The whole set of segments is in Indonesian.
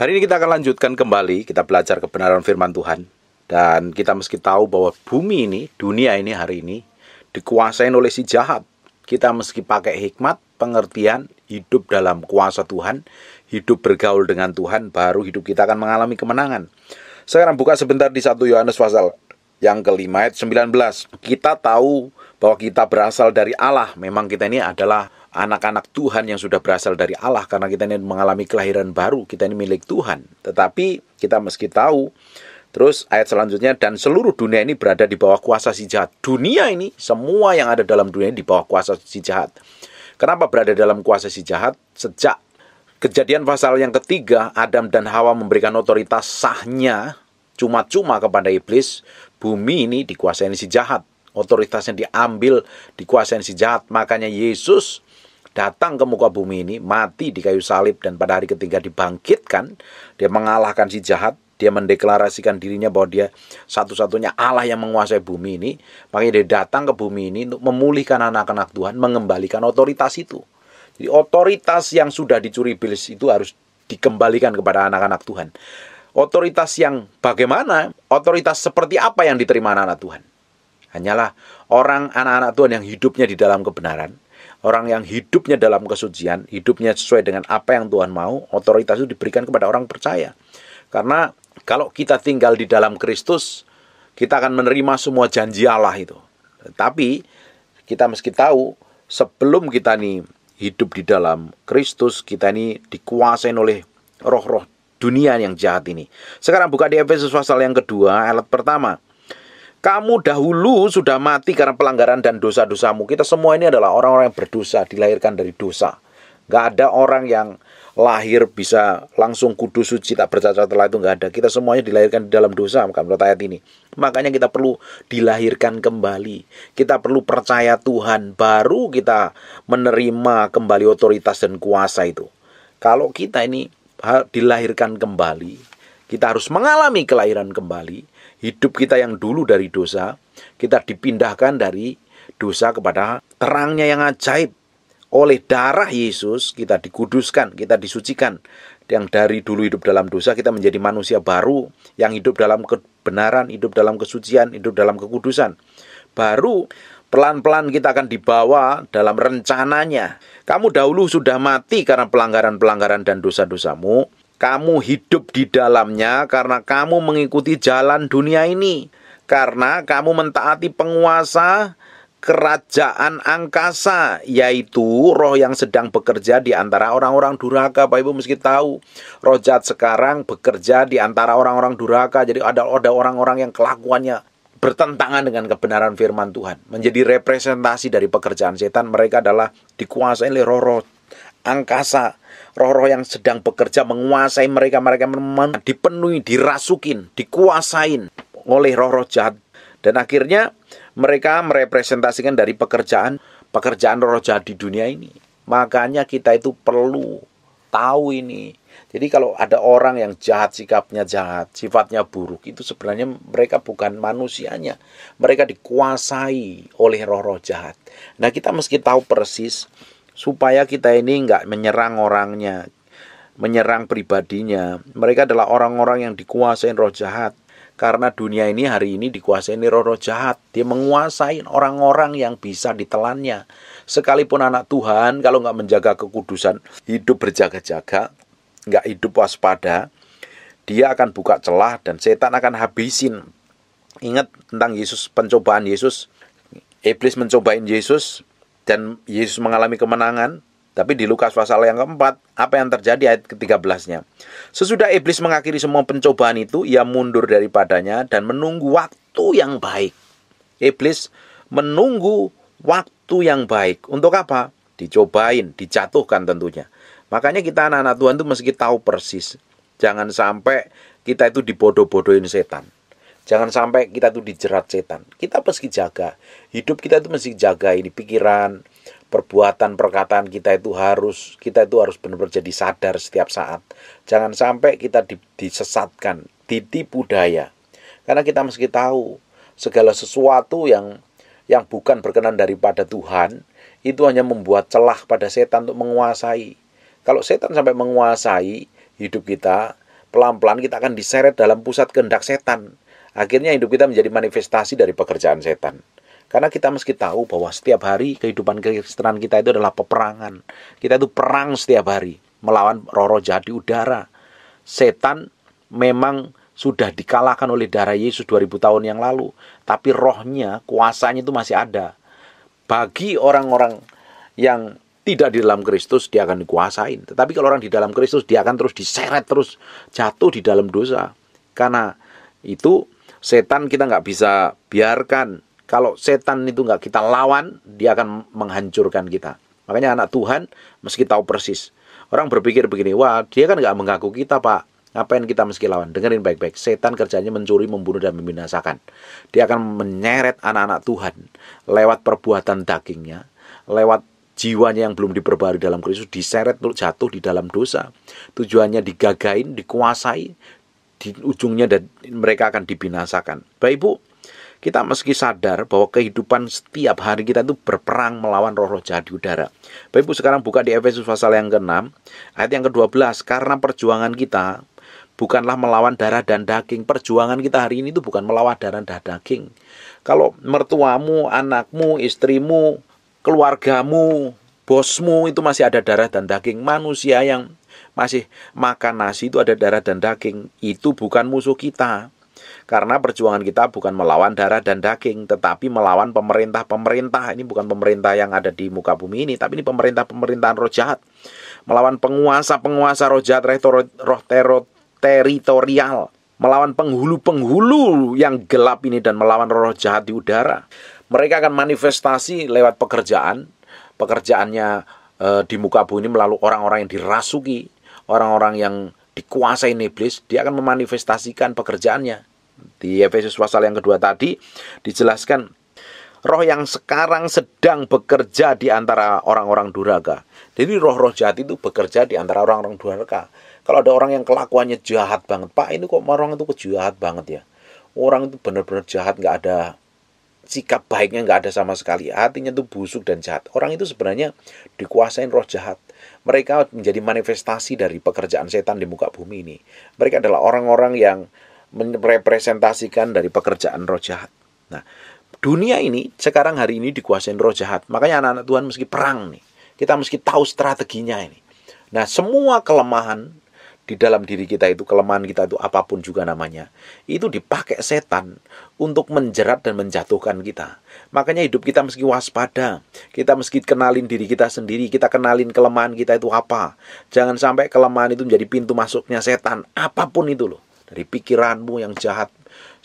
Hari ini kita akan lanjutkan kembali, kita belajar kebenaran firman Tuhan. Dan kita meski tahu bahwa bumi ini, dunia ini hari ini, dikuasai oleh si jahat. Kita meski pakai hikmat, pengertian, hidup dalam kuasa Tuhan, hidup bergaul dengan Tuhan, baru hidup kita akan mengalami kemenangan. Sekarang buka sebentar di satu Yohanes pasal yang kelima ayat 19. Kita tahu bahwa kita berasal dari Allah. Memang kita ini adalah anak-anak Tuhan yang sudah berasal dari Allah karena kita ini mengalami kelahiran baru, kita ini milik Tuhan. Tetapi kita meski tahu Terus ayat selanjutnya dan seluruh dunia ini berada di bawah kuasa si jahat. Dunia ini semua yang ada dalam dunia ini di bawah kuasa si jahat. Kenapa berada dalam kuasa si jahat? Sejak kejadian pasal yang ketiga Adam dan Hawa memberikan otoritas sahnya cuma-cuma kepada iblis, bumi ini dikuasai si jahat. Otoritasnya diambil, dikuasai si jahat. Makanya Yesus datang ke muka bumi ini, mati di kayu salib dan pada hari ketiga dibangkitkan, dia mengalahkan si jahat, dia mendeklarasikan dirinya bahwa dia satu-satunya Allah yang menguasai bumi ini, makanya dia datang ke bumi ini untuk memulihkan anak-anak Tuhan, mengembalikan otoritas itu. Jadi otoritas yang sudah dicuri bilis itu harus dikembalikan kepada anak-anak Tuhan. Otoritas yang bagaimana? Otoritas seperti apa yang diterima anak-anak Tuhan? Hanyalah orang anak-anak Tuhan yang hidupnya di dalam kebenaran, Orang yang hidupnya dalam kesucian, hidupnya sesuai dengan apa yang Tuhan mau, otoritas itu diberikan kepada orang percaya. Karena kalau kita tinggal di dalam Kristus, kita akan menerima semua janji Allah itu. Tapi kita meski tahu sebelum kita nih hidup di dalam Kristus, kita ini dikuasain oleh roh-roh dunia yang jahat ini. Sekarang buka di Efesus pasal yang kedua, ayat pertama. Kamu dahulu sudah mati karena pelanggaran dan dosa-dosamu. Kita semua ini adalah orang-orang yang berdosa, dilahirkan dari dosa. Gak ada orang yang lahir bisa langsung kudus suci tak bercacat telah itu nggak ada kita semuanya dilahirkan di dalam dosa maka menurut ayat ini makanya kita perlu dilahirkan kembali kita perlu percaya Tuhan baru kita menerima kembali otoritas dan kuasa itu kalau kita ini dilahirkan kembali kita harus mengalami kelahiran kembali hidup kita yang dulu dari dosa, kita dipindahkan dari dosa kepada terangnya yang ajaib. Oleh darah Yesus kita dikuduskan, kita disucikan. Yang dari dulu hidup dalam dosa kita menjadi manusia baru yang hidup dalam kebenaran, hidup dalam kesucian, hidup dalam kekudusan. Baru pelan-pelan kita akan dibawa dalam rencananya. Kamu dahulu sudah mati karena pelanggaran-pelanggaran dan dosa-dosamu, kamu hidup di dalamnya karena kamu mengikuti jalan dunia ini. Karena kamu mentaati penguasa kerajaan angkasa yaitu roh yang sedang bekerja di antara orang-orang durhaka bayi Ibu mesti tahu roh jahat sekarang bekerja di antara orang-orang durhaka jadi ada ada orang-orang yang kelakuannya bertentangan dengan kebenaran firman Tuhan menjadi representasi dari pekerjaan setan mereka adalah dikuasai oleh roh-roh angkasa roh-roh yang sedang bekerja menguasai mereka mereka memang dipenuhi dirasukin dikuasain oleh roh-roh jahat dan akhirnya mereka merepresentasikan dari pekerjaan pekerjaan roh jahat di dunia ini makanya kita itu perlu tahu ini jadi kalau ada orang yang jahat sikapnya jahat sifatnya buruk itu sebenarnya mereka bukan manusianya mereka dikuasai oleh roh-roh jahat nah kita meski tahu persis supaya kita ini nggak menyerang orangnya, menyerang pribadinya. Mereka adalah orang-orang yang dikuasai roh jahat. Karena dunia ini hari ini dikuasai roh-roh jahat. Dia menguasai orang-orang yang bisa ditelannya. Sekalipun anak Tuhan, kalau nggak menjaga kekudusan, hidup berjaga-jaga, nggak hidup waspada, dia akan buka celah dan setan akan habisin. Ingat tentang Yesus, pencobaan Yesus. Iblis mencobain Yesus, dan Yesus mengalami kemenangan. Tapi di Lukas pasal yang keempat, apa yang terjadi ayat ke-13-nya? Sesudah iblis mengakhiri semua pencobaan itu, ia mundur daripadanya dan menunggu waktu yang baik. Iblis menunggu waktu yang baik. Untuk apa? Dicobain, dijatuhkan tentunya. Makanya kita anak-anak Tuhan itu meski tahu persis. Jangan sampai kita itu dibodoh-bodohin setan. Jangan sampai kita tuh dijerat setan. Kita mesti jaga. Hidup kita itu mesti jaga ini pikiran, perbuatan, perkataan kita itu harus kita itu harus benar-benar jadi sadar setiap saat. Jangan sampai kita disesatkan, ditipu daya. Karena kita mesti tahu segala sesuatu yang yang bukan berkenan daripada Tuhan itu hanya membuat celah pada setan untuk menguasai. Kalau setan sampai menguasai hidup kita, pelan-pelan kita akan diseret dalam pusat kehendak setan Akhirnya hidup kita menjadi manifestasi dari pekerjaan setan. Karena kita meski tahu bahwa setiap hari kehidupan kekristenan kita itu adalah peperangan. Kita itu perang setiap hari melawan roro roh jahat di udara. Setan memang sudah dikalahkan oleh darah Yesus 2000 tahun yang lalu, tapi rohnya, kuasanya itu masih ada. Bagi orang-orang yang tidak di dalam Kristus dia akan dikuasain. Tetapi kalau orang di dalam Kristus dia akan terus diseret terus jatuh di dalam dosa. Karena itu Setan kita nggak bisa biarkan. Kalau setan itu nggak kita lawan, dia akan menghancurkan kita. Makanya anak Tuhan meski tahu persis. Orang berpikir begini, wah dia kan nggak mengaku kita pak. Ngapain kita meski lawan? Dengerin baik-baik. Setan kerjanya mencuri, membunuh, dan membinasakan. Dia akan menyeret anak-anak Tuhan lewat perbuatan dagingnya, lewat jiwanya yang belum diperbarui dalam Kristus diseret untuk jatuh di dalam dosa. Tujuannya digagain, dikuasai, di ujungnya dan mereka akan dibinasakan. Baik Ibu, kita meski sadar bahwa kehidupan setiap hari kita itu berperang melawan roh-roh jahat di udara. Baik Ibu, sekarang buka di Efesus pasal yang ke-6, ayat yang ke-12. Karena perjuangan kita bukanlah melawan darah dan daging. Perjuangan kita hari ini itu bukan melawan darah dan daging. Kalau mertuamu, anakmu, istrimu, keluargamu, bosmu itu masih ada darah dan daging manusia yang masih makan nasi itu ada darah dan daging. Itu bukan musuh kita. Karena perjuangan kita bukan melawan darah dan daging, tetapi melawan pemerintah-pemerintah. Ini bukan pemerintah yang ada di muka bumi ini, tapi ini pemerintah-pemerintahan roh jahat. Melawan penguasa-penguasa roh jahat, roh teror, teritorial. Melawan penghulu-penghulu yang gelap ini dan melawan roh jahat di udara. Mereka akan manifestasi lewat pekerjaan. Pekerjaannya e, di muka bumi ini melalui orang-orang yang dirasuki, orang-orang yang dikuasai iblis, dia akan memanifestasikan pekerjaannya. Di Efesus pasal yang kedua tadi dijelaskan roh yang sekarang sedang bekerja di antara orang-orang duraga. Jadi roh-roh jahat itu bekerja di antara orang-orang duraga. Kalau ada orang yang kelakuannya jahat banget, Pak ini kok orang itu kejahat banget ya. Orang itu benar-benar jahat, nggak ada sikap baiknya nggak ada sama sekali. Hatinya tuh busuk dan jahat. Orang itu sebenarnya dikuasain roh jahat. Mereka menjadi manifestasi dari pekerjaan setan di muka bumi ini. Mereka adalah orang-orang yang merepresentasikan dari pekerjaan roh jahat. Nah, dunia ini sekarang hari ini dikuasai roh jahat. Makanya anak-anak Tuhan meski perang nih. Kita meski tahu strateginya ini. Nah, semua kelemahan di dalam diri kita itu kelemahan kita itu apapun juga namanya itu dipakai setan untuk menjerat dan menjatuhkan kita makanya hidup kita meski waspada kita meski kenalin diri kita sendiri kita kenalin kelemahan kita itu apa jangan sampai kelemahan itu menjadi pintu masuknya setan apapun itu loh dari pikiranmu yang jahat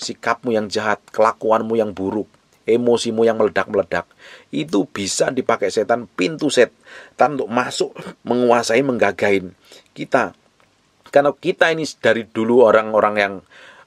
sikapmu yang jahat kelakuanmu yang buruk emosimu yang meledak-meledak itu bisa dipakai setan pintu setan untuk masuk menguasai menggagain kita karena kita ini dari dulu orang-orang yang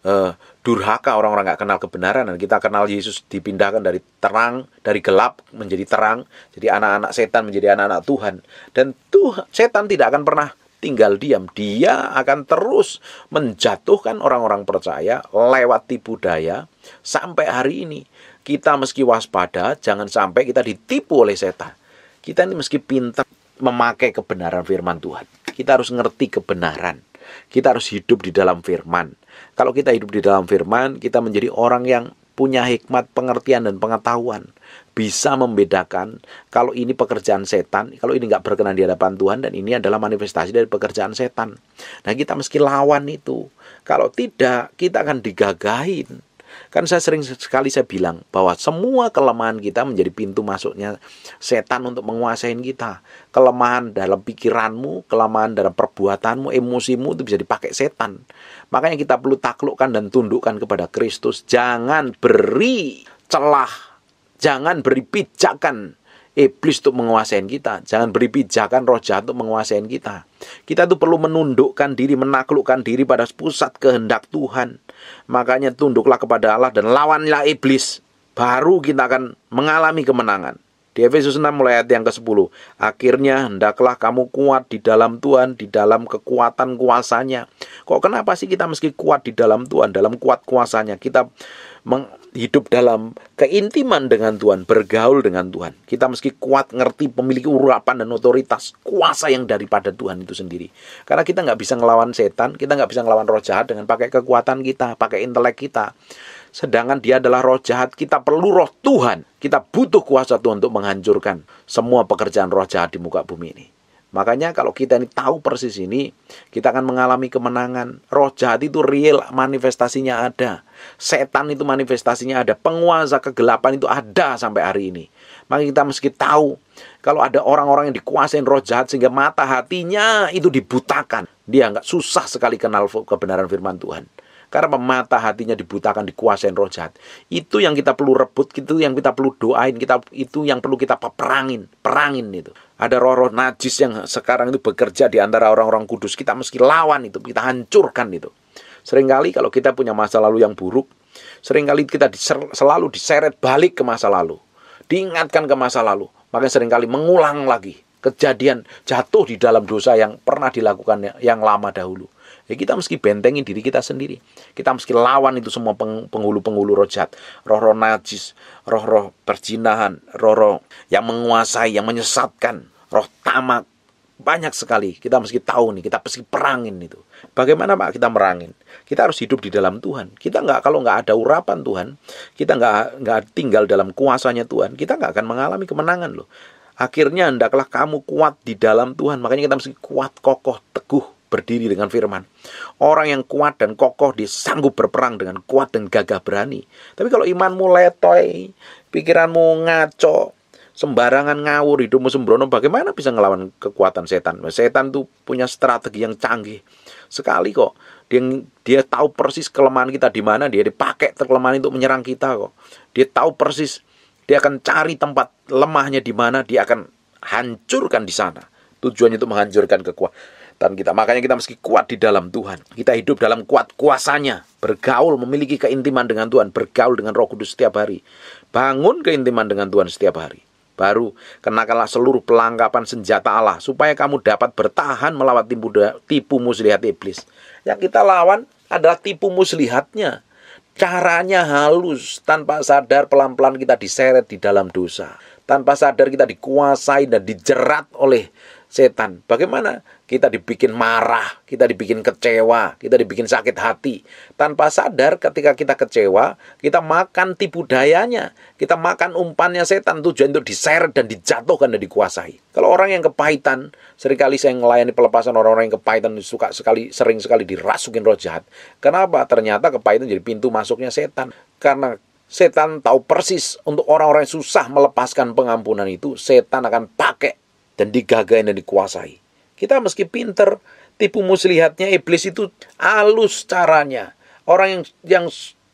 uh, durhaka, orang-orang nggak kenal kebenaran dan kita kenal Yesus dipindahkan dari terang, dari gelap menjadi terang, jadi anak-anak setan menjadi anak-anak Tuhan dan Tuhan setan tidak akan pernah tinggal diam. Dia akan terus menjatuhkan orang-orang percaya lewat tipu daya sampai hari ini. Kita meski waspada, jangan sampai kita ditipu oleh setan. Kita ini meski pintar memakai kebenaran firman Tuhan. Kita harus ngerti kebenaran. Kita harus hidup di dalam firman. Kalau kita hidup di dalam firman, kita menjadi orang yang punya hikmat, pengertian, dan pengetahuan. Bisa membedakan kalau ini pekerjaan setan, kalau ini nggak berkenan di hadapan Tuhan, dan ini adalah manifestasi dari pekerjaan setan. Nah kita meski lawan itu, kalau tidak kita akan digagahin. Kan saya sering sekali saya bilang bahwa semua kelemahan kita menjadi pintu masuknya setan untuk menguasai kita. Kelemahan dalam pikiranmu, kelemahan dalam perbuatanmu, emosimu itu bisa dipakai setan. Makanya kita perlu taklukkan dan tundukkan kepada Kristus. Jangan beri celah, jangan beri pijakan iblis untuk menguasai kita. Jangan beri pijakan roh jahat untuk menguasai kita. Kita itu perlu menundukkan diri, menaklukkan diri pada pusat kehendak Tuhan. Makanya tunduklah kepada Allah dan lawanlah iblis. Baru kita akan mengalami kemenangan. Di Efesus 6 mulai ayat yang ke-10. Akhirnya hendaklah kamu kuat di dalam Tuhan, di dalam kekuatan kuasanya. Kok kenapa sih kita meski kuat di dalam Tuhan, dalam kuat kuasanya, kita hidup dalam keintiman dengan Tuhan, bergaul dengan Tuhan. Kita meski kuat ngerti pemilik urapan dan otoritas kuasa yang daripada Tuhan itu sendiri. Karena kita nggak bisa ngelawan setan, kita nggak bisa ngelawan roh jahat dengan pakai kekuatan kita, pakai intelek kita. Sedangkan dia adalah roh jahat, kita perlu roh Tuhan. Kita butuh kuasa Tuhan untuk menghancurkan semua pekerjaan roh jahat di muka bumi ini. Makanya kalau kita ini tahu persis ini, kita akan mengalami kemenangan. Roh jahat itu real manifestasinya ada. Setan itu manifestasinya ada. Penguasa kegelapan itu ada sampai hari ini. Maka kita meski tahu kalau ada orang-orang yang dikuasain roh jahat sehingga mata hatinya itu dibutakan. Dia nggak susah sekali kenal kebenaran firman Tuhan. Karena mata hatinya dibutakan dikuasain roh jahat. Itu yang kita perlu rebut, itu yang kita perlu doain, kita itu yang perlu kita perangin, perangin itu. Ada roh-roh najis yang sekarang itu bekerja di antara orang-orang kudus. Kita meski lawan itu, kita hancurkan itu. Seringkali kalau kita punya masa lalu yang buruk, seringkali kita diser, selalu diseret balik ke masa lalu. Diingatkan ke masa lalu. Makanya seringkali mengulang lagi kejadian jatuh di dalam dosa yang pernah dilakukan ya, yang lama dahulu. Ya kita meski bentengin diri kita sendiri. Kita mesti lawan itu semua penghulu-penghulu jahat, roh-roh najis, roh-roh perjinahan, roh-roh yang menguasai, yang menyesatkan, roh tamak. Banyak sekali kita mesti tahu nih, kita mesti perangin itu. Bagaimana Pak kita merangin? Kita harus hidup di dalam Tuhan. Kita nggak kalau nggak ada urapan Tuhan, kita nggak nggak tinggal dalam kuasanya Tuhan, kita nggak akan mengalami kemenangan loh. Akhirnya hendaklah kamu kuat di dalam Tuhan. Makanya kita mesti kuat, kokoh, teguh berdiri dengan firman. Orang yang kuat dan kokoh disanggup berperang dengan kuat dan gagah berani. Tapi kalau imanmu letoy, pikiranmu ngaco, sembarangan ngawur, hidupmu sembrono, bagaimana bisa ngelawan kekuatan setan? Nah, setan tuh punya strategi yang canggih sekali kok. Dia dia tahu persis kelemahan kita di mana, dia dipakai kelemahan untuk menyerang kita kok. Dia tahu persis, dia akan cari tempat lemahnya di mana, dia akan hancurkan di sana. Tujuannya untuk menghancurkan kekuatan kekuatan kita. Makanya kita meski kuat di dalam Tuhan. Kita hidup dalam kuat kuasanya. Bergaul, memiliki keintiman dengan Tuhan. Bergaul dengan roh kudus setiap hari. Bangun keintiman dengan Tuhan setiap hari. Baru kenakanlah seluruh pelengkapan senjata Allah. Supaya kamu dapat bertahan melawan tipu, tipu muslihat iblis. Yang kita lawan adalah tipu muslihatnya. Caranya halus, tanpa sadar pelan-pelan kita diseret di dalam dosa. Tanpa sadar kita dikuasai dan dijerat oleh setan. Bagaimana kita dibikin marah, kita dibikin kecewa, kita dibikin sakit hati. Tanpa sadar ketika kita kecewa, kita makan tipu dayanya, kita makan umpannya setan tujuan untuk diseret dan dijatuhkan dan dikuasai. Kalau orang yang kepahitan, seringkali saya melayani pelepasan orang-orang yang kepahitan suka sekali sering sekali dirasukin roh jahat. Kenapa? Ternyata kepahitan jadi pintu masuknya setan. Karena setan tahu persis untuk orang-orang yang susah melepaskan pengampunan itu, setan akan pakai dan digagain dan dikuasai. Kita meski pinter, tipu muslihatnya iblis itu alus caranya. Orang yang yang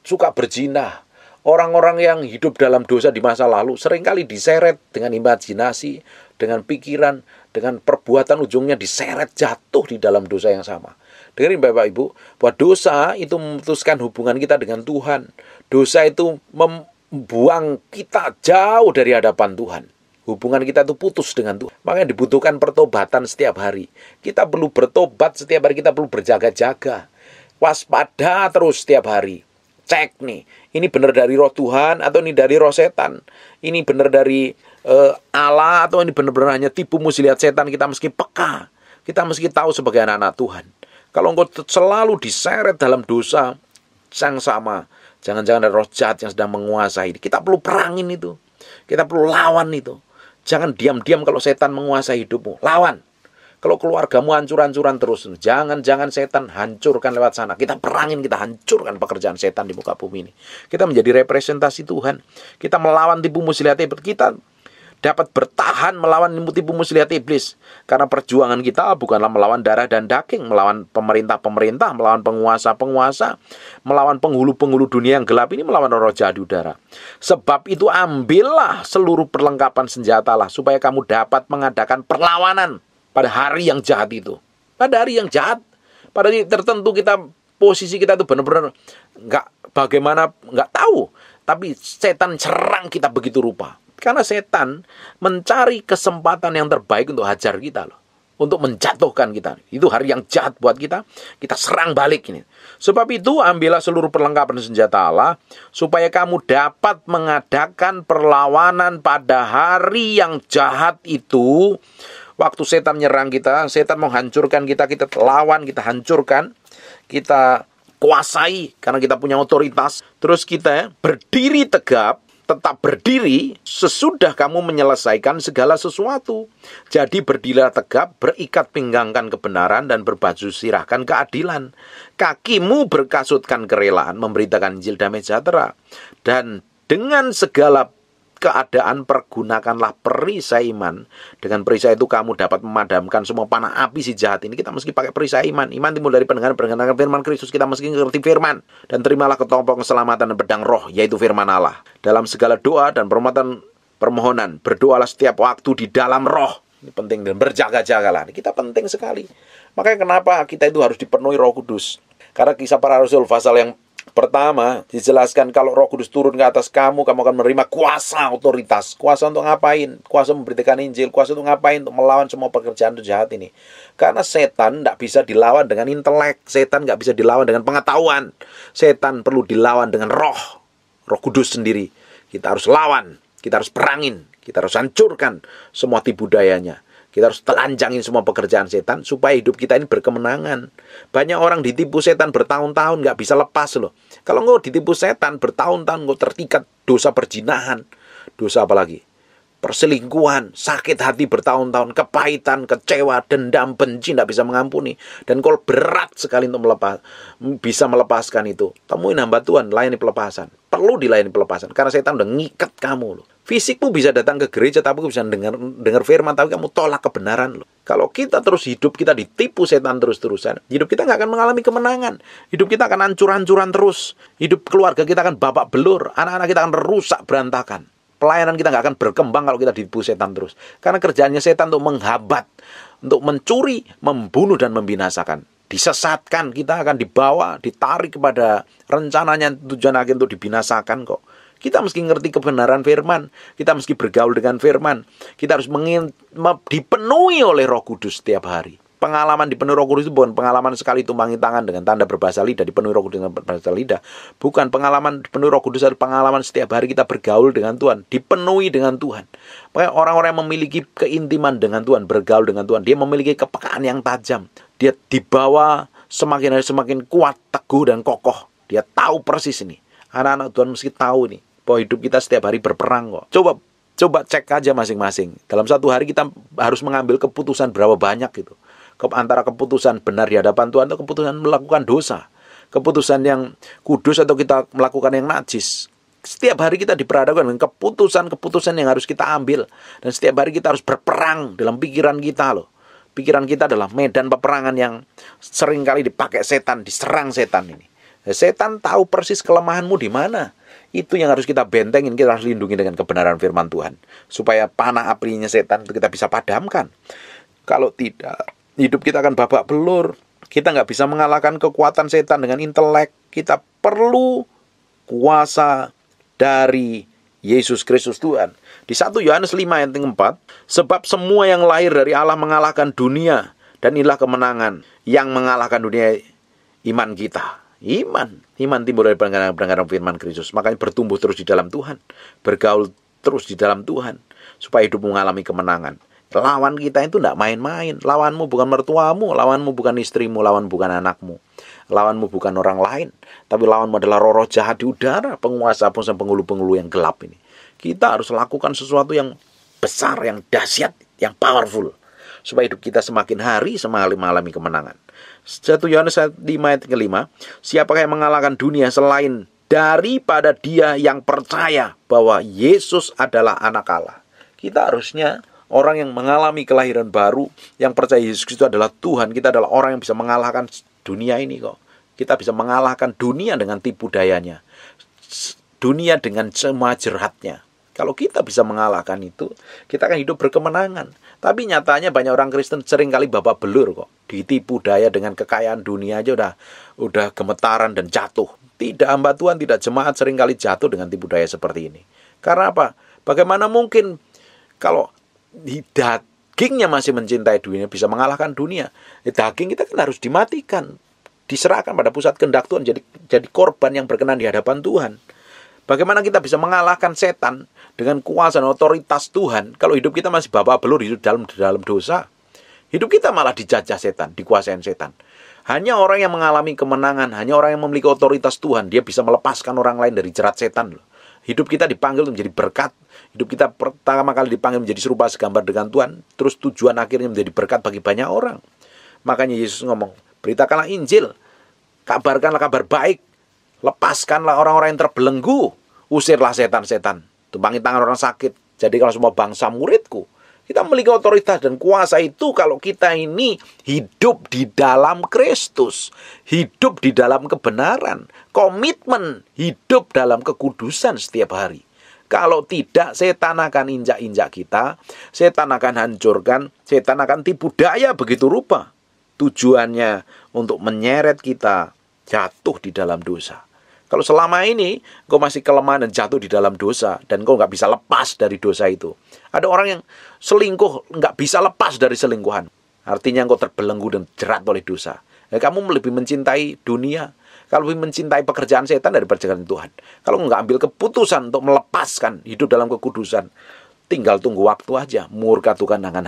suka berjinah, orang-orang yang hidup dalam dosa di masa lalu seringkali diseret dengan imajinasi, dengan pikiran, dengan perbuatan ujungnya diseret jatuh di dalam dosa yang sama. Dengerin Bapak Ibu, bahwa dosa itu memutuskan hubungan kita dengan Tuhan. Dosa itu membuang kita jauh dari hadapan Tuhan. Hubungan kita itu putus dengan Tuhan. Makanya dibutuhkan pertobatan setiap hari. Kita perlu bertobat setiap hari, kita perlu berjaga-jaga. Waspada terus setiap hari. Cek nih, ini benar dari roh Tuhan atau ini dari roh setan. Ini benar dari uh, Allah atau ini benar-benar hanya tipu muslihat setan kita meski peka. Kita meski tahu sebagai anak-anak Tuhan. Kalau engkau selalu diseret dalam dosa sang sama, jangan-jangan ada roh jahat yang sedang menguasai. Kita perlu perangin itu. Kita perlu lawan itu. Jangan diam-diam kalau setan menguasai hidupmu. Lawan. Kalau keluargamu hancur-hancuran terus, jangan-jangan setan hancurkan lewat sana. Kita perangin, kita hancurkan pekerjaan setan di muka bumi ini. Kita menjadi representasi Tuhan. Kita melawan tipu muslihat. Kita dapat bertahan melawan tipu muslihat iblis. Karena perjuangan kita bukanlah melawan darah dan daging, melawan pemerintah-pemerintah, melawan penguasa-penguasa, melawan penghulu-penghulu dunia yang gelap ini melawan roh jahat udara. Sebab itu ambillah seluruh perlengkapan senjata lah supaya kamu dapat mengadakan perlawanan pada hari yang jahat itu. Pada hari yang jahat, pada hari tertentu kita posisi kita itu benar-benar nggak bagaimana nggak tahu tapi setan cerang kita begitu rupa karena setan mencari kesempatan yang terbaik untuk hajar kita loh. Untuk menjatuhkan kita. Itu hari yang jahat buat kita. Kita serang balik ini. Sebab itu ambillah seluruh perlengkapan senjata Allah. Supaya kamu dapat mengadakan perlawanan pada hari yang jahat itu. Waktu setan menyerang kita, setan menghancurkan kita, kita lawan, kita hancurkan, kita kuasai karena kita punya otoritas. Terus kita berdiri tegap tetap berdiri sesudah kamu menyelesaikan segala sesuatu. Jadi berdirilah tegap, berikat pinggangkan kebenaran dan berbaju sirahkan keadilan. Kakimu berkasutkan kerelaan, memberitakan Injil damai sejahtera. Dan dengan segala keadaan pergunakanlah perisai iman. Dengan perisai itu kamu dapat memadamkan semua panah api si jahat ini. Kita meski pakai perisai iman. Iman timbul dari pendengaran pendengaran firman Kristus. Kita meski ngerti firman dan terimalah ketompong keselamatan dan pedang roh yaitu firman Allah. Dalam segala doa dan permohonan permohonan, berdoalah setiap waktu di dalam roh. Ini penting dan berjaga-jagalah. Kita penting sekali. Makanya kenapa kita itu harus dipenuhi Roh Kudus. Karena kisah para rasul pasal yang Pertama, dijelaskan kalau Roh Kudus turun ke atas kamu, kamu akan menerima kuasa otoritas. Kuasa untuk ngapain? Kuasa memberitakan Injil, kuasa untuk ngapain? Untuk melawan semua pekerjaan jahat ini. Karena setan tidak bisa dilawan dengan intelek, setan nggak bisa dilawan dengan pengetahuan. Setan perlu dilawan dengan roh, Roh Kudus sendiri. Kita harus lawan, kita harus perangin, kita harus hancurkan semua tipu dayanya. Kita harus telanjangin semua pekerjaan setan supaya hidup kita ini berkemenangan. Banyak orang ditipu setan bertahun-tahun nggak bisa lepas loh. Kalau nggak ditipu setan bertahun-tahun nggak tertikat dosa perjinahan, dosa apa lagi? perselingkuhan, sakit hati bertahun-tahun, kepahitan, kecewa, dendam, benci nggak bisa mengampuni. Dan kalau berat sekali untuk melepas, bisa melepaskan itu. Temuin hamba Tuhan, layani pelepasan. Perlu dilayani pelepasan karena setan udah ngikat kamu loh. Fisikmu bisa datang ke gereja tapi bisa dengar dengar firman tapi kamu tolak kebenaran loh. Kalau kita terus hidup kita ditipu setan terus-terusan, hidup kita nggak akan mengalami kemenangan. Hidup kita akan hancur-hancuran terus. Hidup keluarga kita akan babak belur, anak-anak kita akan rusak berantakan. Pelayanan kita nggak akan berkembang kalau kita ditipu setan terus. Karena kerjaannya setan untuk menghabat, untuk mencuri, membunuh dan membinasakan disesatkan kita akan dibawa ditarik kepada rencananya tujuan akhir untuk dibinasakan kok kita mesti ngerti kebenaran firman, kita mesti bergaul dengan firman. Kita harus mengin, dipenuhi oleh Roh Kudus setiap hari. Pengalaman dipenuhi Roh Kudus itu bukan pengalaman sekali tumpangi tangan dengan tanda berbahasa lidah, dipenuhi Roh Kudus dengan berbahasa lidah. Bukan pengalaman dipenuhi Roh Kudus adalah pengalaman setiap hari kita bergaul dengan Tuhan, dipenuhi dengan Tuhan. Makanya orang-orang yang memiliki keintiman dengan Tuhan, bergaul dengan Tuhan, dia memiliki kepekaan yang tajam. Dia dibawa semakin hari semakin kuat, teguh dan kokoh. Dia tahu persis ini. Anak-anak Tuhan mesti tahu ini bahwa hidup kita setiap hari berperang kok. Coba coba cek aja masing-masing. Dalam satu hari kita harus mengambil keputusan berapa banyak gitu. Ke antara keputusan benar di hadapan Tuhan atau keputusan melakukan dosa. Keputusan yang kudus atau kita melakukan yang najis. Setiap hari kita diperhadapkan dengan keputusan-keputusan yang harus kita ambil. Dan setiap hari kita harus berperang dalam pikiran kita loh. Pikiran kita adalah medan peperangan yang seringkali dipakai setan, diserang setan ini. Nah, setan tahu persis kelemahanmu di mana itu yang harus kita bentengin, kita harus lindungi dengan kebenaran firman Tuhan. Supaya panah apinya setan itu kita bisa padamkan. Kalau tidak, hidup kita akan babak belur. Kita nggak bisa mengalahkan kekuatan setan dengan intelek. Kita perlu kuasa dari Yesus Kristus Tuhan. Di 1 Yohanes 5 ayat 4, sebab semua yang lahir dari Allah mengalahkan dunia dan inilah kemenangan yang mengalahkan dunia iman kita. Iman. Iman timbul dari pendengaran firman Kristus. Makanya bertumbuh terus di dalam Tuhan. Bergaul terus di dalam Tuhan. Supaya hidup mengalami kemenangan. Lawan kita itu tidak main-main. Lawanmu bukan mertuamu. Lawanmu bukan istrimu. Lawan bukan anakmu. Lawanmu bukan orang lain. Tapi lawanmu adalah roro jahat di udara. Penguasa pun penghulu-penghulu yang gelap ini. Kita harus lakukan sesuatu yang besar, yang dahsyat, yang powerful. Supaya hidup kita semakin hari semakin mengalami kemenangan. 1 Yohanes 5 ayat kelima, siapakah yang mengalahkan dunia selain daripada dia yang percaya bahwa Yesus adalah anak Allah. Kita harusnya orang yang mengalami kelahiran baru, yang percaya Yesus Kristus adalah Tuhan. Kita adalah orang yang bisa mengalahkan dunia ini kok. Kita bisa mengalahkan dunia dengan tipu dayanya. Dunia dengan semua jeratnya. Kalau kita bisa mengalahkan itu, kita akan hidup berkemenangan. Tapi nyatanya banyak orang Kristen sering kali babak belur kok ditipu daya dengan kekayaan dunia aja udah udah gemetaran dan jatuh. Tidak hamba Tuhan, tidak jemaat seringkali jatuh dengan tipu daya seperti ini. Karena apa? Bagaimana mungkin kalau dagingnya masih mencintai dunia bisa mengalahkan dunia? Daging kita kan harus dimatikan, diserahkan pada pusat kehendak Tuhan jadi jadi korban yang berkenan di hadapan Tuhan. Bagaimana kita bisa mengalahkan setan dengan kuasa dan otoritas Tuhan kalau hidup kita masih babak belur hidup dalam dalam dosa? Hidup kita malah dijajah setan, dikuasain setan. Hanya orang yang mengalami kemenangan, hanya orang yang memiliki otoritas Tuhan, dia bisa melepaskan orang lain dari jerat setan. Hidup kita dipanggil menjadi berkat. Hidup kita pertama kali dipanggil menjadi serupa segambar dengan Tuhan. Terus tujuan akhirnya menjadi berkat bagi banyak orang. Makanya Yesus ngomong, beritakanlah Injil. Kabarkanlah kabar baik. Lepaskanlah orang-orang yang terbelenggu. Usirlah setan-setan. Tumpangi tangan orang sakit. Jadi kalau semua bangsa muridku, kita memiliki otoritas dan kuasa itu kalau kita ini hidup di dalam Kristus, hidup di dalam kebenaran, komitmen hidup dalam kekudusan setiap hari. Kalau tidak, setan akan injak-injak kita, setan akan hancurkan, setan akan tipu daya begitu rupa. Tujuannya untuk menyeret kita jatuh di dalam dosa. Kalau selama ini kau masih kelemahan dan jatuh di dalam dosa dan kau nggak bisa lepas dari dosa itu. Ada orang yang selingkuh nggak bisa lepas dari selingkuhan. Artinya kau terbelenggu dan jerat oleh dosa. Eh, kamu lebih mencintai dunia, kalau lebih mencintai pekerjaan setan dari pekerjaan Tuhan. Kalau nggak ambil keputusan untuk melepaskan hidup dalam kekudusan, tinggal tunggu waktu aja. Murka Tuhan akan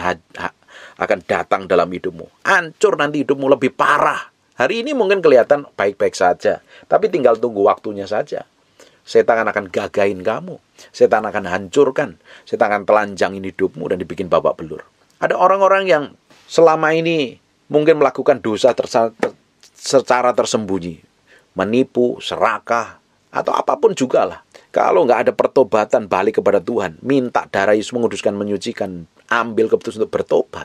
akan datang dalam hidupmu. Hancur nanti hidupmu lebih parah Hari ini mungkin kelihatan baik-baik saja, tapi tinggal tunggu waktunya saja. Setan akan gagain kamu. Setan akan hancurkan. Setan akan telanjangin hidupmu dan dibikin babak belur. Ada orang-orang yang selama ini mungkin melakukan dosa tersa- ter secara tersembunyi. Menipu, serakah, atau apapun juga lah. Kalau nggak ada pertobatan balik kepada Tuhan, minta darah Yesus menguduskan, menyucikan, ambil keputusan untuk bertobat.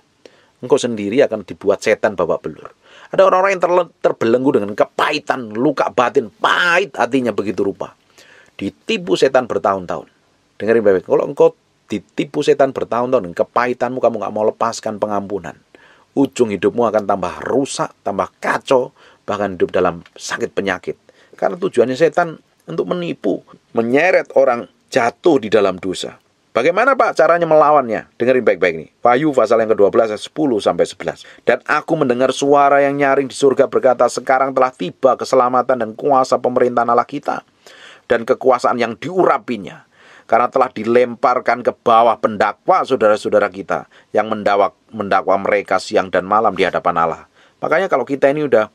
Engkau sendiri akan dibuat setan babak belur. Ada orang-orang yang terbelenggu dengan kepahitan, luka batin, pahit hatinya begitu rupa. Ditipu setan bertahun-tahun. Dengerin baik kalau engkau ditipu setan bertahun-tahun dengan kepahitanmu, kamu nggak mau lepaskan pengampunan. Ujung hidupmu akan tambah rusak, tambah kacau, bahkan hidup dalam sakit penyakit. Karena tujuannya setan untuk menipu, menyeret orang jatuh di dalam dosa. Bagaimana Pak caranya melawannya? Dengerin baik-baik nih. Wahyu pasal yang ke-12 10 sampai 11. Dan aku mendengar suara yang nyaring di surga berkata, "Sekarang telah tiba keselamatan dan kuasa pemerintahan Allah kita dan kekuasaan yang diurapinya." Karena telah dilemparkan ke bawah pendakwa saudara-saudara kita yang mendakwa, mendakwa mereka siang dan malam di hadapan Allah. Makanya kalau kita ini udah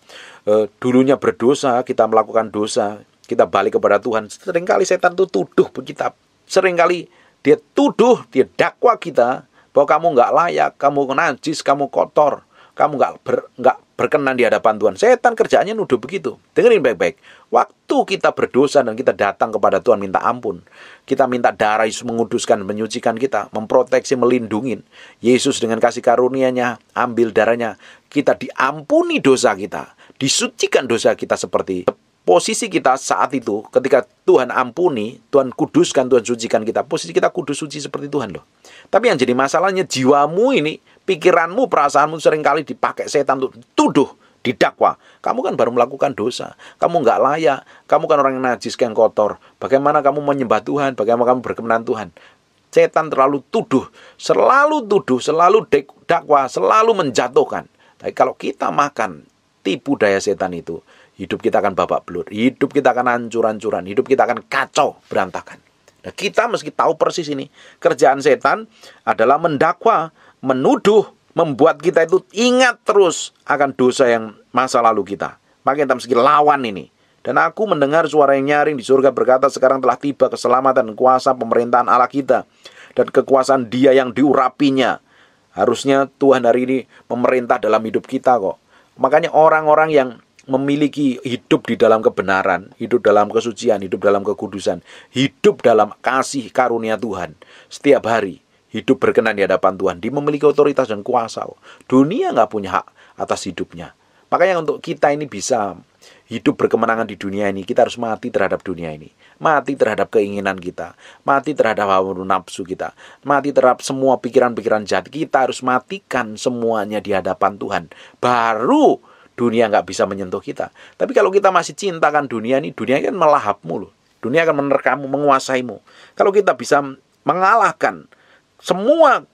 e, dulunya berdosa, kita melakukan dosa, kita balik kepada Tuhan, seringkali setan itu tuduh kita, seringkali dia tuduh, dia dakwa kita bahwa kamu nggak layak, kamu najis, kamu kotor, kamu nggak ber, nggak berkenan di hadapan Tuhan. Setan kerjaannya nuduh begitu. Dengerin baik-baik. Waktu kita berdosa dan kita datang kepada Tuhan minta ampun, kita minta darah Yesus menguduskan, menyucikan kita, memproteksi, melindungi. Yesus dengan kasih karunia-Nya ambil darahnya, kita diampuni dosa kita, disucikan dosa kita seperti posisi kita saat itu ketika Tuhan ampuni, Tuhan kuduskan, Tuhan sucikan kita. Posisi kita kudus suci seperti Tuhan loh. Tapi yang jadi masalahnya jiwamu ini, pikiranmu, perasaanmu seringkali dipakai setan untuk tuduh, didakwa. Kamu kan baru melakukan dosa. Kamu nggak layak. Kamu kan orang yang najis, yang kotor. Bagaimana kamu menyembah Tuhan? Bagaimana kamu berkenan Tuhan? Setan terlalu tuduh, selalu tuduh, selalu dakwa, selalu menjatuhkan. Tapi kalau kita makan tipu daya setan itu, hidup kita akan babak belur, hidup kita akan hancur-hancuran, hidup kita akan kacau, berantakan. Nah, kita meski tahu persis ini, kerjaan setan adalah mendakwa, menuduh, membuat kita itu ingat terus akan dosa yang masa lalu kita. Maka kita meski lawan ini. Dan aku mendengar suara yang nyaring di surga berkata sekarang telah tiba keselamatan kuasa pemerintahan Allah kita. Dan kekuasaan dia yang diurapinya. Harusnya Tuhan hari ini memerintah dalam hidup kita kok. Makanya orang-orang yang memiliki hidup di dalam kebenaran, hidup dalam kesucian, hidup dalam kekudusan, hidup dalam kasih karunia Tuhan setiap hari. Hidup berkenan di hadapan Tuhan, dia memiliki otoritas dan kuasa. Dunia nggak punya hak atas hidupnya. Makanya untuk kita ini bisa hidup berkemenangan di dunia ini, kita harus mati terhadap dunia ini. Mati terhadap keinginan kita, mati terhadap hawa nafsu kita, mati terhadap semua pikiran-pikiran jahat. Kita harus matikan semuanya di hadapan Tuhan. Baru dunia nggak bisa menyentuh kita. Tapi kalau kita masih cintakan dunia ini, dunia ini kan melahapmu loh. Dunia akan menerkamu, menguasaimu. Kalau kita bisa mengalahkan semua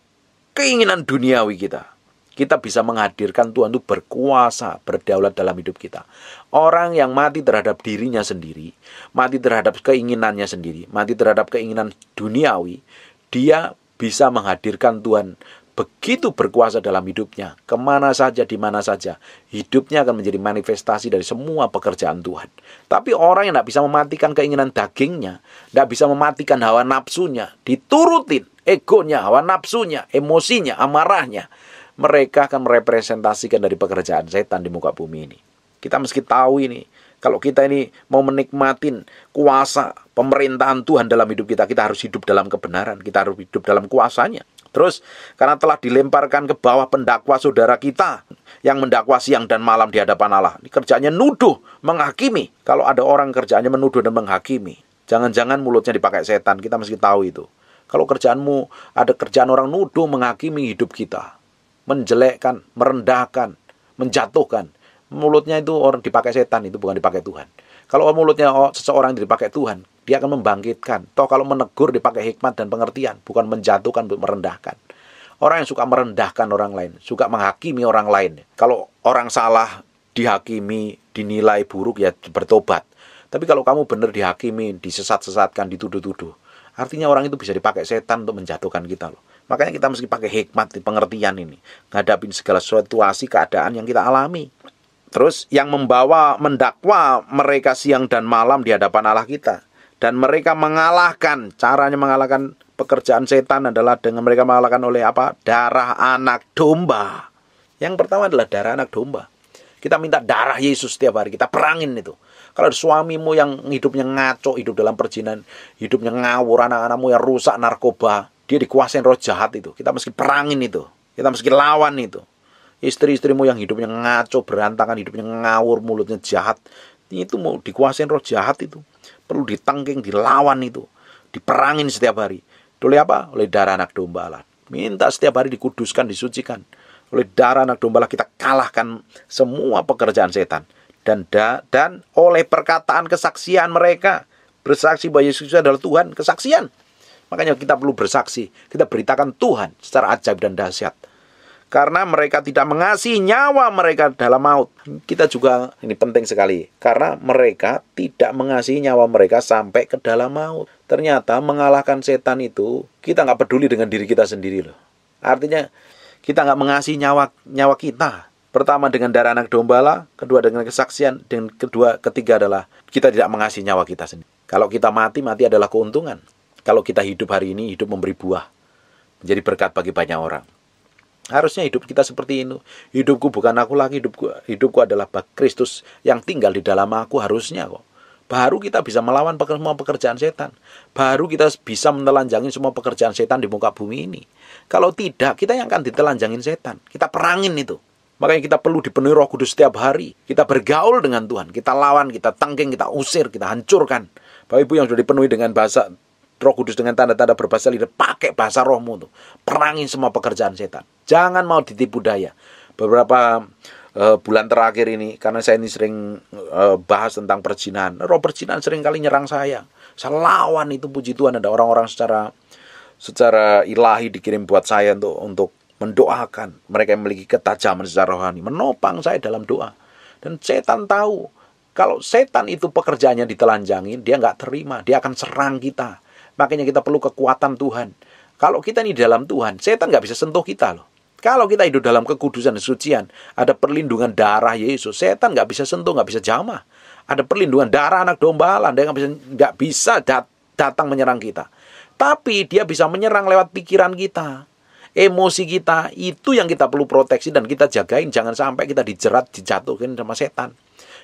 keinginan duniawi kita, kita bisa menghadirkan Tuhan itu berkuasa, berdaulat dalam hidup kita. Orang yang mati terhadap dirinya sendiri, mati terhadap keinginannya sendiri, mati terhadap keinginan duniawi, dia bisa menghadirkan Tuhan begitu berkuasa dalam hidupnya, kemana saja, di mana saja, hidupnya akan menjadi manifestasi dari semua pekerjaan Tuhan. Tapi orang yang tidak bisa mematikan keinginan dagingnya, tidak bisa mematikan hawa nafsunya, diturutin egonya, hawa nafsunya, emosinya, amarahnya, mereka akan merepresentasikan dari pekerjaan setan di muka bumi ini. Kita meski tahu ini, kalau kita ini mau menikmati kuasa pemerintahan Tuhan dalam hidup kita, kita harus hidup dalam kebenaran, kita harus hidup dalam kuasanya. Terus karena telah dilemparkan ke bawah pendakwa saudara kita yang mendakwa siang dan malam di hadapan Allah. Ini kerjanya nuduh, menghakimi. Kalau ada orang kerjaannya menuduh dan menghakimi. Jangan-jangan mulutnya dipakai setan, kita mesti tahu itu. Kalau kerjaanmu ada kerjaan orang nuduh menghakimi hidup kita. Menjelekkan, merendahkan, menjatuhkan. Mulutnya itu orang dipakai setan, itu bukan dipakai Tuhan. Kalau mulutnya oh, seseorang dipakai Tuhan, dia akan membangkitkan. Toh kalau menegur dipakai hikmat dan pengertian, bukan menjatuhkan, merendahkan. Orang yang suka merendahkan orang lain, suka menghakimi orang lain. Kalau orang salah dihakimi, dinilai buruk ya bertobat. Tapi kalau kamu benar dihakimi, disesat-sesatkan, dituduh-tuduh, artinya orang itu bisa dipakai setan untuk menjatuhkan kita loh. Makanya kita mesti pakai hikmat di pengertian ini, ngadapin segala situasi keadaan yang kita alami. Terus yang membawa mendakwa mereka siang dan malam di hadapan Allah kita dan mereka mengalahkan caranya mengalahkan pekerjaan setan adalah dengan mereka mengalahkan oleh apa darah anak domba yang pertama adalah darah anak domba kita minta darah Yesus setiap hari kita perangin itu kalau suamimu yang hidupnya ngaco hidup dalam perjinan hidupnya ngawur anak-anakmu yang rusak narkoba dia dikuasain roh jahat itu kita mesti perangin itu kita mesti lawan itu istri-istrimu yang hidupnya ngaco berantakan hidupnya ngawur mulutnya jahat itu mau dikuasain roh jahat itu perlu ditengking, dilawan itu, diperangin setiap hari. Oleh apa? Oleh darah anak domba Allah. Minta setiap hari dikuduskan, disucikan. Oleh darah anak domba Allah kita kalahkan semua pekerjaan setan. Dan da, dan oleh perkataan kesaksian mereka bersaksi bahwa Yesus Kristus adalah Tuhan, kesaksian. Makanya kita perlu bersaksi, kita beritakan Tuhan secara ajaib dan dahsyat karena mereka tidak mengasihi nyawa mereka dalam maut. Kita juga ini penting sekali karena mereka tidak mengasihi nyawa mereka sampai ke dalam maut. Ternyata mengalahkan setan itu kita nggak peduli dengan diri kita sendiri loh. Artinya kita nggak mengasihi nyawa nyawa kita. Pertama dengan darah anak dombala, kedua dengan kesaksian, dan kedua ketiga adalah kita tidak mengasihi nyawa kita sendiri. Kalau kita mati, mati adalah keuntungan. Kalau kita hidup hari ini, hidup memberi buah. Menjadi berkat bagi banyak orang. Harusnya hidup kita seperti ini. Hidupku bukan aku lagi, hidupku, hidupku adalah Kristus yang tinggal di dalam aku harusnya kok. Baru kita bisa melawan semua pekerjaan setan. Baru kita bisa menelanjangin semua pekerjaan setan di muka bumi ini. Kalau tidak, kita yang akan ditelanjangin setan. Kita perangin itu. Makanya kita perlu dipenuhi roh kudus setiap hari. Kita bergaul dengan Tuhan. Kita lawan, kita tangking, kita usir, kita hancurkan. Bapak Ibu yang sudah dipenuhi dengan bahasa Roh Kudus dengan tanda-tanda berbahasa lidah, pakai bahasa rohmu tuh. Perangi semua pekerjaan setan. Jangan mau ditipu daya. Beberapa uh, bulan terakhir ini karena saya ini sering uh, bahas tentang perzinahan Roh perzinahan sering kali nyerang saya. Saya itu puji Tuhan ada orang-orang secara secara ilahi dikirim buat saya untuk untuk mendoakan mereka yang memiliki ketajaman secara rohani, menopang saya dalam doa. Dan setan tahu kalau setan itu pekerjaannya ditelanjangin, dia nggak terima, dia akan serang kita. Makanya kita perlu kekuatan Tuhan. Kalau kita ini dalam Tuhan, setan nggak bisa sentuh kita loh. Kalau kita hidup dalam kekudusan dan sucian, ada perlindungan darah Yesus. Setan nggak bisa sentuh, nggak bisa jamah. Ada perlindungan darah anak domba Allah, dia nggak bisa, nggak bisa dat datang menyerang kita. Tapi dia bisa menyerang lewat pikiran kita, emosi kita. Itu yang kita perlu proteksi dan kita jagain. Jangan sampai kita dijerat, dijatuhkan sama setan.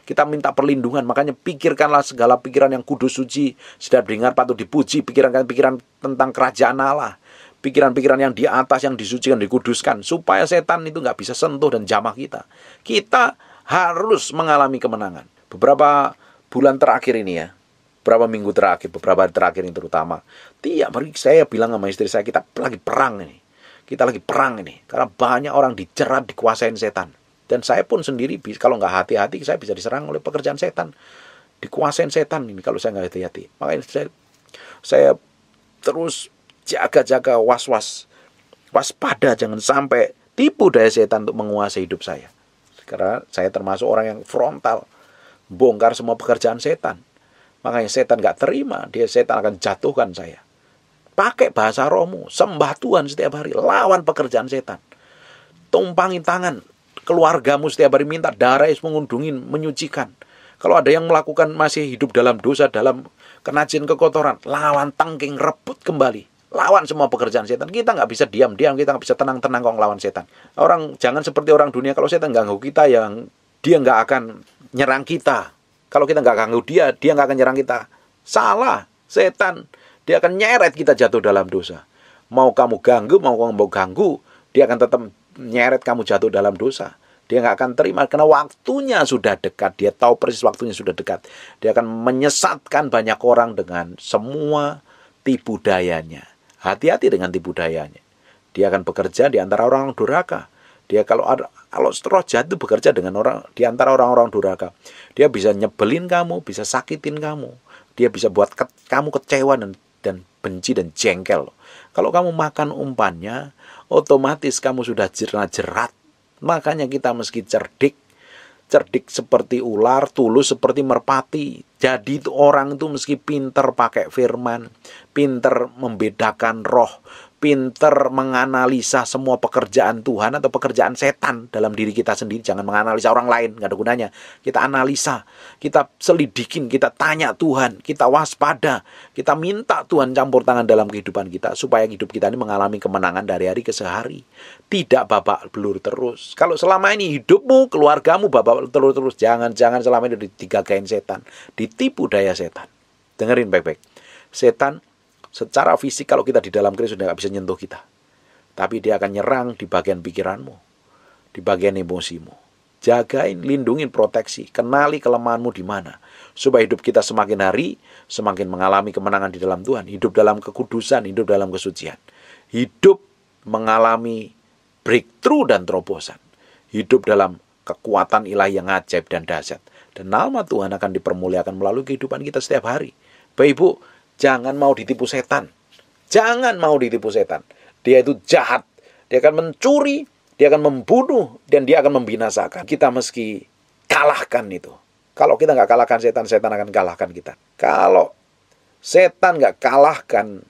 Kita minta perlindungan, makanya pikirkanlah segala pikiran yang kudus suci, sedap dengar patut dipuji, pikiran-pikiran tentang kerajaan Allah, pikiran-pikiran yang di atas yang disucikan, dikuduskan, supaya setan itu nggak bisa sentuh dan jamah kita. Kita harus mengalami kemenangan. Beberapa bulan terakhir ini ya, beberapa minggu terakhir, beberapa hari terakhir ini terutama, tiap hari saya bilang sama istri saya, kita lagi perang ini. Kita lagi perang ini. Karena banyak orang dicerat dikuasain setan. Dan saya pun sendiri kalau nggak hati-hati saya bisa diserang oleh pekerjaan setan. Dikuasain setan ini kalau saya nggak hati-hati. Makanya saya, saya terus jaga-jaga was-was. Waspada jangan sampai tipu daya setan untuk menguasai hidup saya. Karena saya termasuk orang yang frontal. Bongkar semua pekerjaan setan. Makanya setan nggak terima. Dia setan akan jatuhkan saya pakai bahasa romu sembah Tuhan setiap hari, lawan pekerjaan setan. Tumpangi tangan, keluargamu setiap hari minta darah Yesus mengundungin, menyucikan. Kalau ada yang melakukan masih hidup dalam dosa, dalam kenajin kekotoran, lawan tangking, rebut kembali. Lawan semua pekerjaan setan. Kita nggak bisa diam-diam, kita nggak bisa tenang-tenang kalau lawan setan. Orang jangan seperti orang dunia kalau setan ganggu kita yang dia nggak akan nyerang kita. Kalau kita nggak ganggu dia, dia nggak akan nyerang kita. Salah, setan dia akan nyeret kita jatuh dalam dosa. Mau kamu ganggu, mau kamu ganggu, dia akan tetap nyeret kamu jatuh dalam dosa. Dia nggak akan terima karena waktunya sudah dekat. Dia tahu persis waktunya sudah dekat. Dia akan menyesatkan banyak orang dengan semua tipu dayanya. Hati-hati dengan tipu dayanya. Dia akan bekerja di antara orang orang duraka Dia kalau ada, kalau roh jahat bekerja dengan orang di antara orang-orang duraka Dia bisa nyebelin kamu, bisa sakitin kamu. Dia bisa buat ke, kamu kecewa dan dan benci dan jengkel. Kalau kamu makan umpannya, otomatis kamu sudah jerna-jerat. Makanya kita meski cerdik, cerdik seperti ular, tulus seperti merpati. Jadi itu orang itu meski pinter pakai firman, pinter membedakan roh, pinter menganalisa semua pekerjaan Tuhan atau pekerjaan setan dalam diri kita sendiri. Jangan menganalisa orang lain, nggak ada gunanya. Kita analisa, kita selidikin, kita tanya Tuhan, kita waspada, kita minta Tuhan campur tangan dalam kehidupan kita supaya hidup kita ini mengalami kemenangan dari hari ke sehari. Tidak babak belur terus. Kalau selama ini hidupmu, keluargamu babak belur terus, terus. jangan-jangan selama ini digagain setan, ditipu daya setan. Dengerin baik-baik. Setan Secara fisik kalau kita di dalam Kristus tidak bisa nyentuh kita. Tapi dia akan nyerang di bagian pikiranmu, di bagian emosimu. Jagain, lindungin, proteksi. Kenali kelemahanmu di mana. Supaya hidup kita semakin hari, semakin mengalami kemenangan di dalam Tuhan. Hidup dalam kekudusan, hidup dalam kesucian. Hidup mengalami breakthrough dan terobosan. Hidup dalam kekuatan ilahi yang ajaib dan dahsyat. Dan nama Tuhan akan dipermuliakan melalui kehidupan kita setiap hari. Bapak Ibu, Jangan mau ditipu setan. Jangan mau ditipu setan. Dia itu jahat. Dia akan mencuri, dia akan membunuh, dan dia akan membinasakan. Kita meski kalahkan itu. Kalau kita nggak kalahkan setan, setan akan kalahkan kita. Kalau setan nggak kalahkan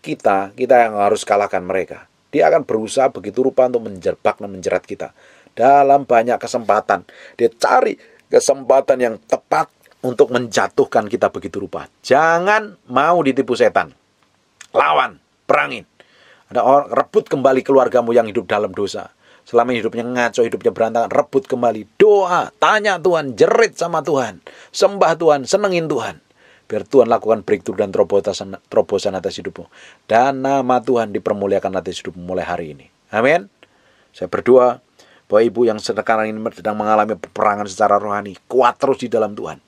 kita, kita yang harus kalahkan mereka. Dia akan berusaha begitu rupa untuk menjebak dan menjerat kita. Dalam banyak kesempatan. Dia cari kesempatan yang tepat untuk menjatuhkan kita begitu rupa. Jangan mau ditipu setan. Lawan, perangin. Ada orang rebut kembali keluargamu yang hidup dalam dosa. Selama hidupnya ngaco, hidupnya berantakan, rebut kembali. Doa, tanya Tuhan, jerit sama Tuhan. Sembah Tuhan, senengin Tuhan. Biar Tuhan lakukan breakthrough dan terobosan, terobosan atas hidupmu. Dan nama Tuhan dipermuliakan atas hidupmu mulai hari ini. Amin. Saya berdoa bahwa ibu yang sekarang ini sedang mengalami peperangan secara rohani, kuat terus di dalam Tuhan.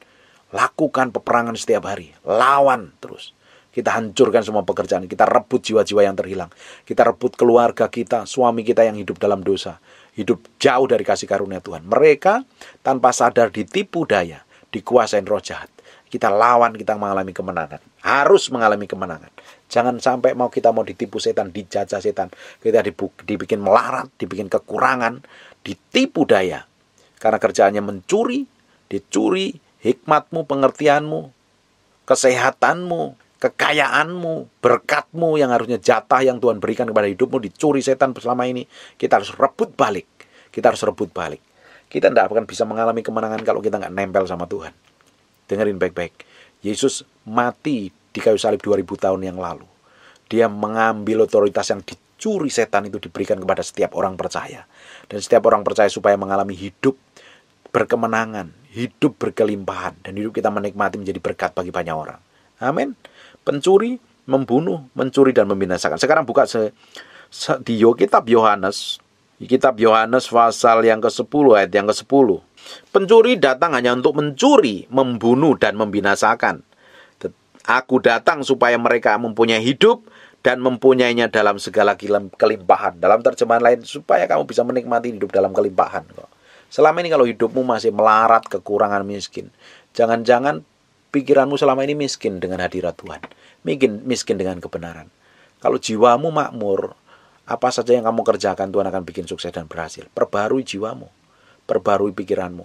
Lakukan peperangan setiap hari, lawan terus. Kita hancurkan semua pekerjaan, kita rebut jiwa-jiwa yang terhilang. Kita rebut keluarga kita, suami kita yang hidup dalam dosa, hidup jauh dari kasih karunia Tuhan. Mereka tanpa sadar ditipu daya, dikuasain roh jahat. Kita lawan, kita mengalami kemenangan. Harus mengalami kemenangan. Jangan sampai mau kita mau ditipu setan, dijajah setan. Kita dibikin melarat, dibikin kekurangan, ditipu daya. Karena kerjaannya mencuri, dicuri, hikmatmu, pengertianmu, kesehatanmu, kekayaanmu, berkatmu yang harusnya jatah yang Tuhan berikan kepada hidupmu dicuri setan selama ini. Kita harus rebut balik. Kita harus rebut balik. Kita tidak akan bisa mengalami kemenangan kalau kita nggak nempel sama Tuhan. Dengerin baik-baik. Yesus mati di kayu salib 2000 tahun yang lalu. Dia mengambil otoritas yang dicuri setan itu diberikan kepada setiap orang percaya. Dan setiap orang percaya supaya mengalami hidup berkemenangan, hidup berkelimpahan dan hidup kita menikmati menjadi berkat bagi banyak orang. Amin. Pencuri, membunuh, mencuri dan membinasakan. Sekarang buka se, se di Yo, kitab Yohanes, kitab Yohanes pasal yang ke-10 ayat yang ke-10. Pencuri datang hanya untuk mencuri, membunuh dan membinasakan. Aku datang supaya mereka mempunyai hidup dan mempunyainya dalam segala kelimpahan. Dalam terjemahan lain supaya kamu bisa menikmati hidup dalam kelimpahan kok. Selama ini kalau hidupmu masih melarat kekurangan miskin, jangan-jangan pikiranmu selama ini miskin dengan hadirat Tuhan. Miskin, miskin dengan kebenaran. Kalau jiwamu makmur, apa saja yang kamu kerjakan Tuhan akan bikin sukses dan berhasil. Perbarui jiwamu, perbarui pikiranmu.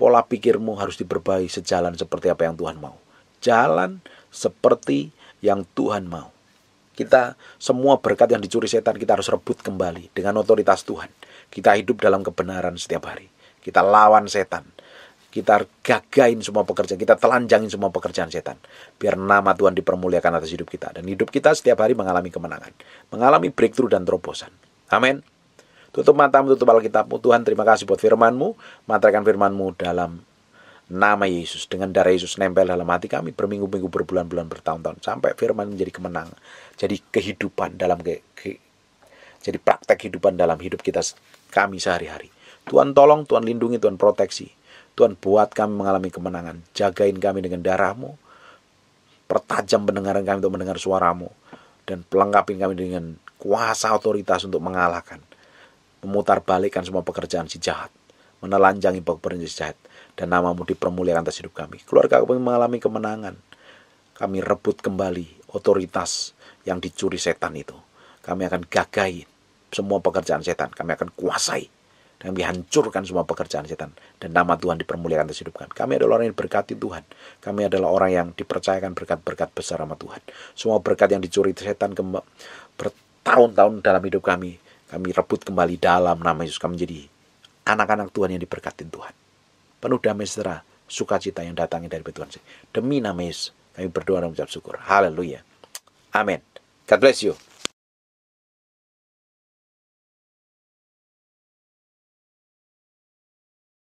Pola pikirmu harus diperbaiki sejalan seperti apa yang Tuhan mau. Jalan seperti yang Tuhan mau. Kita semua berkat yang dicuri setan kita harus rebut kembali dengan otoritas Tuhan kita hidup dalam kebenaran setiap hari. Kita lawan setan. Kita gagain semua pekerjaan. Kita telanjangin semua pekerjaan setan. Biar nama Tuhan dipermuliakan atas hidup kita. Dan hidup kita setiap hari mengalami kemenangan. Mengalami breakthrough dan terobosan. Amin. Tutup matamu, tutup Alkitabmu. Tuhan terima kasih buat firmanmu. Matrakan firmanmu dalam nama Yesus. Dengan darah Yesus nempel dalam hati kami berminggu-minggu, berbulan-bulan, bertahun-tahun. Sampai firman menjadi kemenangan Jadi kehidupan dalam ke, ke, jadi praktek kehidupan dalam hidup kita kami sehari-hari. Tuhan tolong, Tuhan lindungi, Tuhan proteksi. Tuhan buat kami mengalami kemenangan. Jagain kami dengan darahmu. Pertajam pendengaran kami untuk mendengar suaramu. Dan pelengkapi kami dengan kuasa otoritas untuk mengalahkan. Memutar balikkan semua pekerjaan si jahat. Menelanjangi pekerjaan si jahat. Dan namamu dipermuliakan atas hidup kami. Keluarga kami mengalami kemenangan. Kami rebut kembali otoritas yang dicuri setan itu. Kami akan gagain semua pekerjaan setan. Kami akan kuasai. Dan kami hancurkan semua pekerjaan setan. Dan nama Tuhan dipermuliakan atas hidup kami. Kami adalah orang yang diberkati Tuhan. Kami adalah orang yang dipercayakan berkat-berkat besar sama Tuhan. Semua berkat yang dicuri setan bertahun-tahun dalam hidup kami. Kami rebut kembali dalam nama Yesus. Kami menjadi anak-anak Tuhan yang diberkati Tuhan. Penuh damai sejahtera, sukacita yang datangnya dari Tuhan. Demi nama Yesus, kami berdoa dan mengucap syukur. Haleluya. Amin. God bless you.